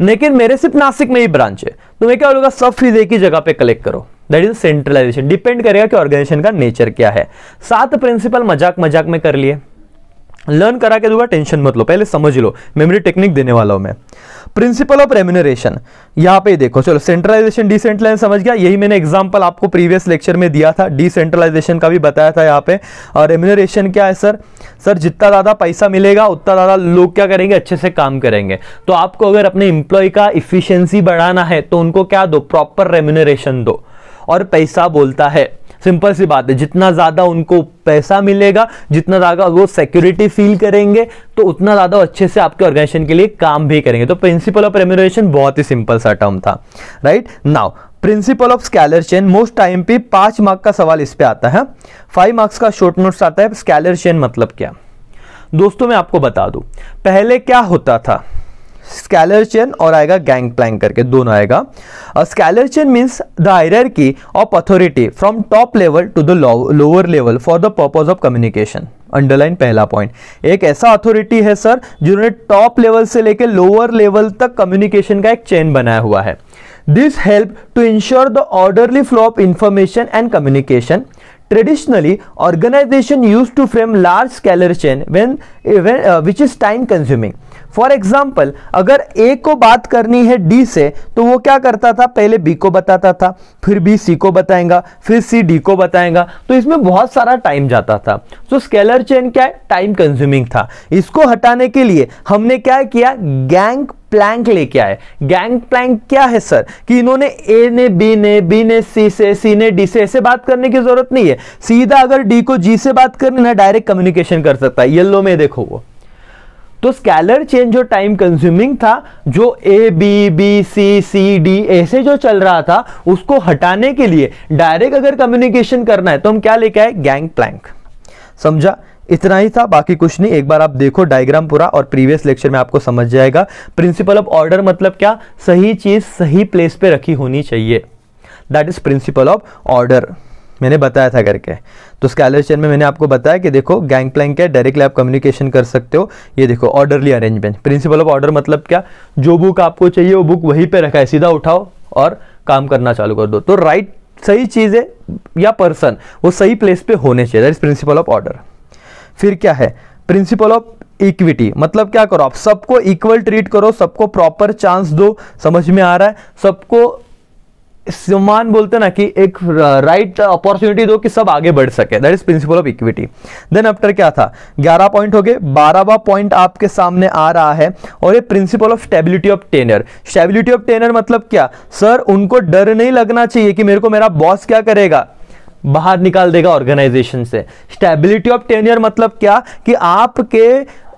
लेकिन मेरे सिर्फ नासिक में ही ब्रांच है तो मैं क्या बोलूंगा सब फीस एक ही जगह पे कलेक्ट करो दैट इज सेंट्रलाइजेशन डिपेंड करेगा कि ऑर्गेनाइजेशन का नेचर क्या है सात प्रिंसिपल मजाक मजाक में कर लिए लर्न करा के दूंगा टेंशन मत लो पहले समझ लो मेमोरी टेक्निक देने वाला हूं मैं प्रिंसिपल ऑफ रेम्यूनरेशन यहाँ पे देखो चलो सेंट्रलाइजेशन डिसेंट्रलाइज समझ गया यही मैंने एग्जांपल आपको प्रीवियस लेक्चर में दिया था डिसेंट्रलाइजेशन का भी बताया था यहाँ पे और रेम्यूनरेशन क्या है सर सर जितना ज़्यादा पैसा मिलेगा उतना ज़्यादा लोग क्या करेंगे अच्छे से काम करेंगे तो आपको अगर अपने इम्प्लॉय का इफिशियंसी बढ़ाना है तो उनको क्या दो प्रॉपर रेम्यूनरेशन दो और पैसा बोलता है सिंपल सी बात है जितना ज़्यादा उनको पैसा मिलेगा जितना ज़्यादा वो सिक्योरिटी फील करेंगे तो उतना ज़्यादा अच्छे से आपके ऑर्गेनाइजेशन के लिए काम भी करेंगे तो प्रिंसिपल ऑफ रेम्यूनरेशन बहुत ही सिंपल सा टर्म था right now principle of scalar chain most time पे पांच मार्क का सवाल इस पर आता है फाइव मार्क्स का शॉर्ट नोट्स आता है स्कैलर चेन मतलब क्या दोस्तों मैं आपको बता दूं पहले क्या होता था स्कैलर चेन और आएगा गैंग प्लैंग करके दोनों आएगा scalar chain means the key of authority from top level to the lower level for the purpose of communication underline पहला पॉइंट एक ऐसा अथॉरिटी है सर जिन्होंने टॉप लेवल से लेकर लोअर लेवल तक कम्युनिकेशन का एक चेन बनाया हुआ है this help to ensure the orderly flow of information and communication traditionally organisation use to frame large scalar chain when which is time consuming for example अगर A को बात करनी है डी से तो वो क्या करता था पहले बी को बताता था फिर बी सी को बताएगा फिर सी डी को बताएगा तो इसमें बहुत सारा टाइम जाता था तो स्केलर चेन क्या है टाइम कंज्यूमिंग था इसको हटाने के लिए हमने क्या किया गैंग प्लैंक लेके आए गैंग प्लैंक क्या है सर कि इन्होंने ए ने बी ने बी ने सी से सी ने डी से ऐसे बात करने की जरूरत नहीं है सीधा अगर डी को जी से बात करनी ना डायरेक्ट कम्युनिकेशन कर सकता है येल्लो में देखो वो तो स्कैलर चेन जो टाइम कंज्यूमिंग था जो A B B C C D ऐसे जो चल रहा था उसको हटाने के लिए डायरेक्ट अगर कम्युनिकेशन करना है तो हम क्या लेके आए गैंग प्लैंक समझा इतना ही था बाकी कुछ नहीं एक बार आप देखो डायग्राम पूरा और प्रीवियस लेक्चर में आपको समझ जाएगा प्रिंसिपल ऑफ ऑर्डर मतलब क्या सही चीज़ सही प्लेस पे रखी होनी चाहिए that is principle of order मैंने बताया था करके तो चेन में मैंने आपको बताया कि देखो गैंग प्लैंग क्या डायरेक्टली आप कम्युनिकेशन कर सकते हो ये देखो orderly arrangement principle of order मतलब क्या जो बुक आपको चाहिए वो बुक वहीं पे रखा है सीधा उठाओ और काम करना चालू कर दो तो राइट सही चीज है या पर्सन वो सही प्लेस पे होने चाहिए that is principle of order फिर क्या है प्रिंसिपल ऑफ इक्विटी मतलब क्या करो आप सबको इक्वल ट्रीट करो सबको प्रॉपर चांस दो समझ में आ रहा है सबको समान बोलते ना कि एक राइट uh, अपॉर्चुनिटी दो कि सब आगे बढ़ सके that is principle of equity then after क्या था 11 पॉइंट हो गए बारहवा पॉइंट आपके सामने आ रहा है और ये principle of stability of tenure stability of tenure मतलब क्या सर उनको डर नहीं लगना चाहिए कि मेरे को मेरा बॉस क्या करेगा बाहर निकाल देगा ऑर्गेनाइजेशन से स्टेबिलिटी ऑफ टेनियर मतलब क्या कि आपके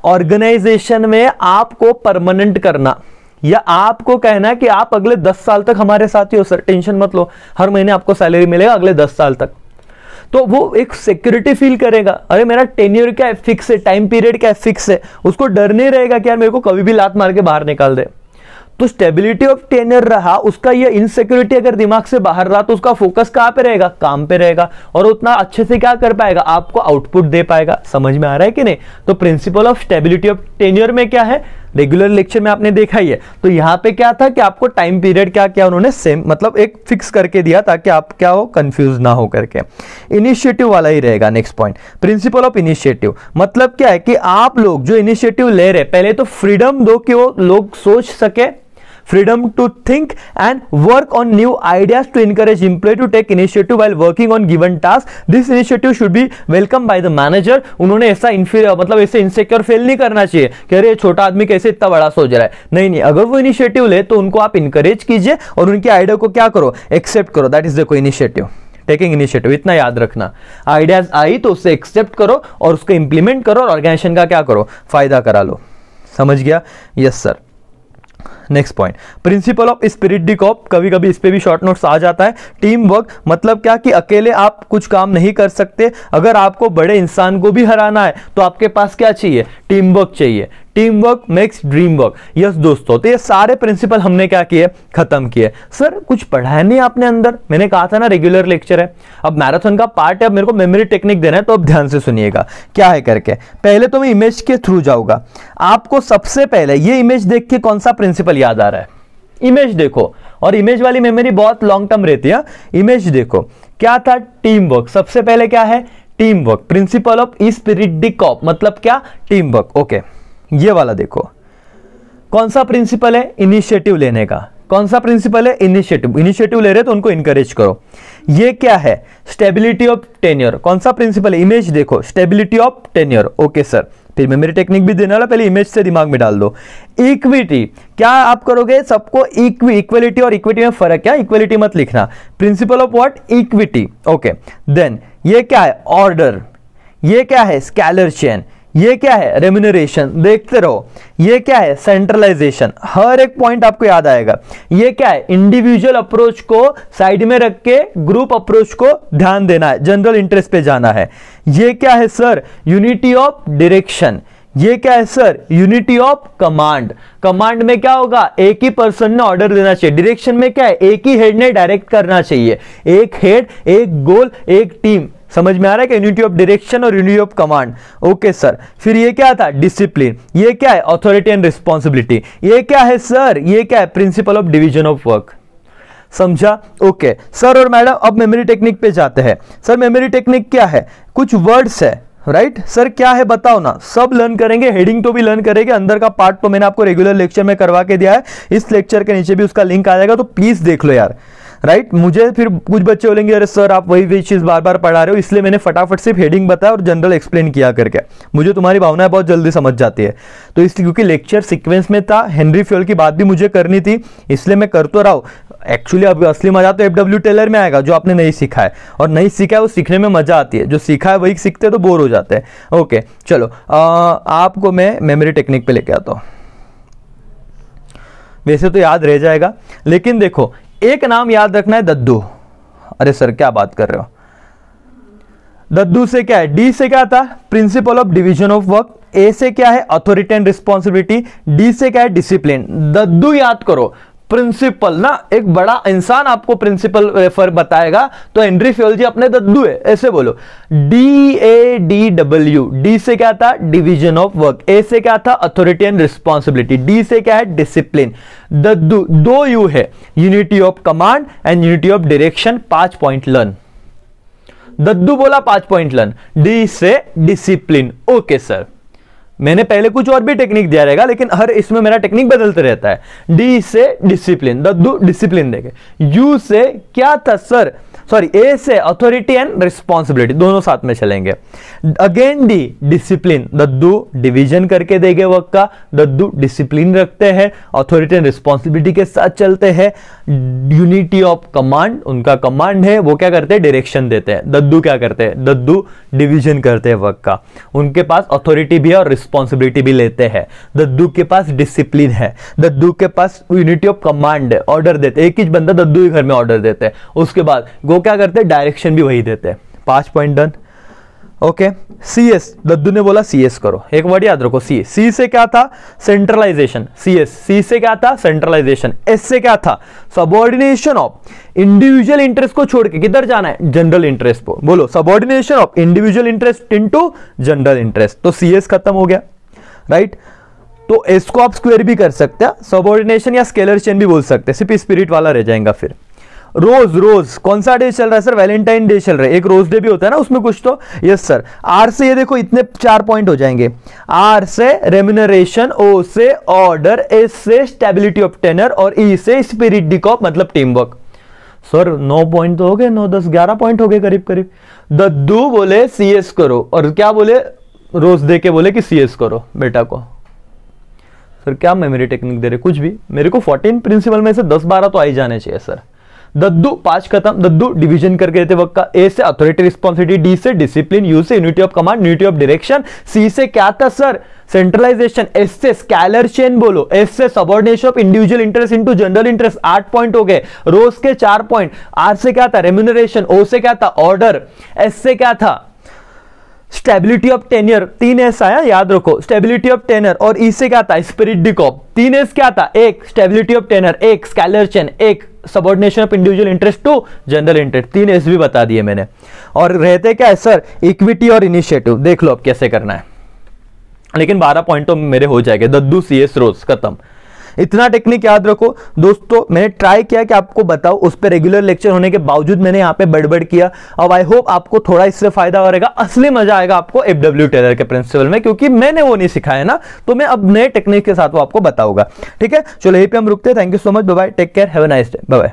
ऑर्गेनाइजेशन में आपको परमानेंट करना या आपको कहना है कि आप अगले दस साल तक हमारे साथ ही हो सर टेंशन मत लो हर महीने आपको सैलरी मिलेगा अगले दस साल तक तो वो एक सिक्योरिटी फील करेगा अरे मेरा टेन्यूर क्या है फिक्स है टाइम पीरियड क्या है फिक्स है उसको डर नहीं रहेगा कि यार मेरे को कभी भी लात मार के बाहर निकाल दे तो स्टेबिलिटी ऑफ टेन्यर रहा उसका ये इनसिक्योरिटी अगर दिमाग से बाहर रहा तो उसका फोकस कहाँ पे रहेगा काम पे रहेगा और उतना अच्छे से क्या कर पाएगा आपको आउटपुट दे पाएगा समझ में आ रहा है कि नहीं तो principle of stability of tenure में क्या है रेगुलर लेक्चर में आपने देखा ही है तो यहाँ पे क्या था कि आपको टाइम पीरियड क्या क्या उन्होंने सेम मतलब एक फिक्स करके दिया ताकि आप क्या हो कंफ्यूज ना हो करके इनिशिएटिव वाला ही रहेगा next point principle of initiative मतलब क्या है कि आप लोग जो इनिशिएटिव ले रहे पहले तो फ्रीडम दो कि वो लोग सोच सके freedom to think and work on new ideas to encourage employee to take initiative while working on given task this initiative should be welcome by the manager उन्होंने ऐसा इन्फीरियर मतलब ऐसे इनसेक्योर फेल नहीं करना चाहिए कि अरे छोटा आदमी कैसे इतना बड़ा सोच रहा है नहीं नहीं अगर वो इनिशिएटिव ले तो उनको आप इनकरेज कीजिए और उनके आइडिया को क्या करो एक्सेप्ट करो दैट इज द को इनिशिएटिव टेकिंग इनिशिएटिव इतना याद रखना आइडियाज आई तो उससे एक्सेप्ट करो और उसको इंप्लीमेंट करो और ऑर्गेनाइजेशन का क्या करो फायदा करा लो समझ गया yes sir next point principle of spirit de corps कभी कभी इस पर भी शॉर्ट नोट्स आ जाता है टीम वर्क मतलब क्या कि अकेले आप कुछ काम नहीं कर सकते अगर आपको बड़े इंसान को भी हराना है तो आपके पास क्या चाहिए टीम वर्क चाहिए team work makes dream work yes दोस्तों तो ये सारे प्रिंसिपल हमने क्या किए खत्म किए सर कुछ पढ़ा नहीं आपने अंदर मैंने कहा था ना रेगुलर लेक्चर है अब मैराथन का पार्ट है अब मेरे को मेमोरी टेक्निक देना है तो अब ध्यान से सुनिएगा क्या है करके पहले तो मैं इमेज के थ्रू जाऊंगा आपको सबसे पहले ये इमेज देख के कौन सा प्रिंसिपल याद आ रहा है इमेज देखो और इमेज वाली मेमोरी बहुत लॉन्ग टर्म रहती है इमेज देखो क्या था टीम वर्क सबसे पहले क्या है team work principle of spirit de corps मतलब क्या टीम वर्क ओके okay. ये वाला देखो कौन सा प्रिंसिपल है इनिशिएटिव लेने का कौन सा प्रिंसिपल है इनिशिएटिव इनिशिएटिव ले रहे तो उनको इनकरेज करो ये क्या है स्टेबिलिटी ऑफ टेन्योर कौन सा प्रिंसिपल है इमेज देखो stability of tenure okay sir फिर मेमोरी टेक्निक भी देने वाला पहले इमेज से दिमाग में डाल दो इक्विटी क्या आप करोगे सबको इक्वी इक्वलिटी और इक्विटी में फर्क क्या इक्वलिटी मत लिखना principle of what equity okay then ये क्या है ऑर्डर ये क्या है स्कैलर चेन ये क्या है रेम्यूनरेशन देखते रहो ये क्या है सेंट्रलाइजेशन हर एक पॉइंट आपको याद आएगा ये क्या है इंडिविजुअल अप्रोच को साइड में रख के ग्रुप अप्रोच को ध्यान देना है जनरल इंटरेस्ट पे जाना है ये क्या है सर यूनिटी ऑफ डायरेक्शन ये क्या है sir unity of command command में क्या होगा एक ही पर्सन ने ऑर्डर देना चाहिए डायरेक्शन में क्या है एक ही हेड ने डायरेक्ट करना चाहिए एक हेड एक गोल एक टीम समझ में आ रहा है कि यूनिटी ऑफ डायरेक्शन और unity of command okay sir फिर ये क्या था डिसिप्लिन ये क्या है ऑथोरिटी एंड रिस्पॉन्सिबिलिटी ये क्या है सर ये क्या है principle of division of work समझा ओके सर और मैडम अब मेमोरी टेक्निक पे जाते हैं सर मेमोरी टेक्निक क्या है कुछ वर्ड्स है राइट right? सर क्या है बताओ ना सब लर्न करेंगे हेडिंग तो भी लर्न करेंगे अंदर का पार्ट तो मैंने आपको रेगुलर लेक्चर में करवा के दिया है इस लेक्चर के नीचे भी उसका लिंक आ जाएगा तो प्लीज देख लो यार राइट मुझे फिर कुछ बच्चे बोलेंगे अरे सर आप वही वही चीज़ बार बार पढ़ा रहे हो इसलिए मैंने फटाफट सिर्फ हेडिंग बताया और जनरल एक्सप्लेन किया करके मुझे तुम्हारी भावनाएं बहुत जल्दी समझ जाती है तो इसलिए क्योंकि लेक्चर सिक्वेंस में था हेनरी फ्योल की बात भी मुझे करनी थी इसलिए मैं कर तो रहा हूँ एक्चुअली अब असली मजा तो एफ डब्ल्यू टेलर में आएगा जो आपने नहीं सीखा है और नहीं सीखा है वो सीखने में मजा आती है जो सीखा है वही सीखते हैं तो बोर हो जाते हैं ओके चलो आ, आपको मैं मेमोरी टेक्निक पे लेके आता हूँ वैसे तो याद रह जाएगा लेकिन देखो एक नाम याद रखना है दद्दू अरे सर क्या बात कर रहे हो दद्दू से क्या है डी से क्या था principle of division of work A से क्या है अथॉरिटी एंड रिस्पॉन्सिबिलिटी डी से क्या है डिसिप्लिन दद्दू याद करो प्रिंसिपल ना एक बड़ा इंसान आपको प्रिंसिपल रेफर बताएगा तो एंड्री जी अपने दद्दू है ऐसे बोलो D A D W D से क्या था डिवीजन ऑफ वर्क ए से क्या था अथॉरिटी एंड रिस्पॉन्सिबिलिटी डी से क्या है डिसिप्लिन दद्दू दो यू है unity of command and unity of direction पांच पॉइंट लर्न दद्दू बोला पांच पॉइंट लर्न डी से डिसिप्लिन ओके सर मैंने पहले कुछ और भी टेक्निक दिया रहेगा लेकिन हर इसमें मेरा टेक्निक बदलते रहता है डी से डिसिप्लिन दू डिसिप्लिन देखे यू से क्या था सर सॉरी ए से अथॉरिटी एंड रिस्पॉन्सिबिलिटी दोनों साथ में चलेंगे अगेन डी डिसिप्लिन दद्दू डिवीजन करके देंगे वक्त का दद्दू डिसिप्लिन रखते हैं अथॉरिटी एंड रिस्पॉन्सिबिलिटी के साथ चलते हैं यूनिटी ऑफ कमांड उनका कमांड है वो क्या करते हैं डायरेक्शन देते हैं दद्दू क्या करते हैं दद्दू डिवीजन करते हैं वर्क का उनके पास अथॉरिटी भी है और रिस्पॉन्सिबिलिटी भी लेते हैं दद्दू के पास डिसिप्लिन है दद्दू के पास यूनिटी ऑफ कमांड है ऑर्डर देते एक ही बंदा दद्दू के घर में ऑर्डर देते हैं उसके बाद वो क्या करते हैं डायरेक्शन भी वही देते हैं पांच point done okay C S दद्दू ने बोला सी एस करो एक वर्ड याद रखो सी सी से क्या था सेंट्रलाइजेशन सी एस सी से क्या था सेंट्रलाइजेशन एस से क्या था सबोर्डिनेशन ऑफ इंडिविजुअल इंटरेस्ट को छोड़ के किधर जाना है जनरल इंटरेस्ट को बोलो subordination of individual interest into general interest तो सी एस खत्म हो गया राइट तो एस को आप स्क्वेयर भी कर सकते हैं सबोर्डिनेशन या स्केलर चेन भी बोल सकते हैं सिर्फ स्पिरिट वाला रह जाएगा फिर रोज रोज कौन सा डे चल रहा है सर वैलेंटाइन डे चल रहा है एक रोज डे भी होता है ना उसमें कुछ तो यस सर आर से ये देखो इतने चार पॉइंट हो जाएंगे आर से रेम्यूनरेशन ओ से ऑर्डर एस से स्टेबिलिटी ऑफ टेनर और ई e से स्पिरिट डिकॉप मतलब टीम वर्क सर नौ पॉइंट तो हो गए नौ दस ग्यारह पॉइंट हो गए करीब करीब दद्दू बोले सी एस करो और क्या बोले रोज दे के बोले कि सी एस करो बेटा को सर क्या मेमोरी टेक्निक दे रहे कुछ भी मेरे को फोर्टीन प्रिंसिपल में से दस बारह तो आई जाने चाहिए सर दद्दू पांच खत्म दद्दू डिवीजन करके देते वक्त का ए से अथॉरिटी रिस्पॉन्सिबिलिटी डी से डिसिप्लिन यू से unity of command unity of direction C से क्या था सर सेंट्रलाइजेशन एस से स्कैलर चेन बोलो एस से subordination of individual interest into general interest आठ पॉइंट हो गए रोज के चार पॉइंट आर से क्या था रेम्यूनरेशन ओ से क्या था ऑर्डर एस से क्या था स्टेबिलिटी ऑफ टेनियर तीन एस आया याद रखो स्टेबिलिटी ऑफ टेनर और इससे e क्या था स्पिरिट डिकॉप तीन एस क्या था एक स्टेबिलिटी ऑफ टेनर एक स्कैलर चेन एक subordination of individual interest to general interest तीन एस भी बता दिए मैंने और रहते क्या है सर इक्विटी और इनिशिएटिव देख लो अब कैसे करना है लेकिन बारह पॉइंट तो मेरे हो जाएंगे दद्दू सी एस रोज खत्म इतना टेक्निक याद रखो दोस्तों मैंने ट्राई किया कि आपको बताओ उस पर रेगुलर लेक्चर होने के बावजूद मैंने यहाँ पे बड़बड़ किया अब आई होप आपको थोड़ा इससे फायदा हो रहेगा असली मजा आएगा आपको एफ डब्ल्यू टेलर के प्रिंसिपल में क्योंकि मैंने वो नहीं सिखाया ना तो मैं अब नए टेक्निक के साथ वो आपको बताऊंगा ठीक है चलो यही पे हम रुकते हैं thank you so much bye take care have a nice day bye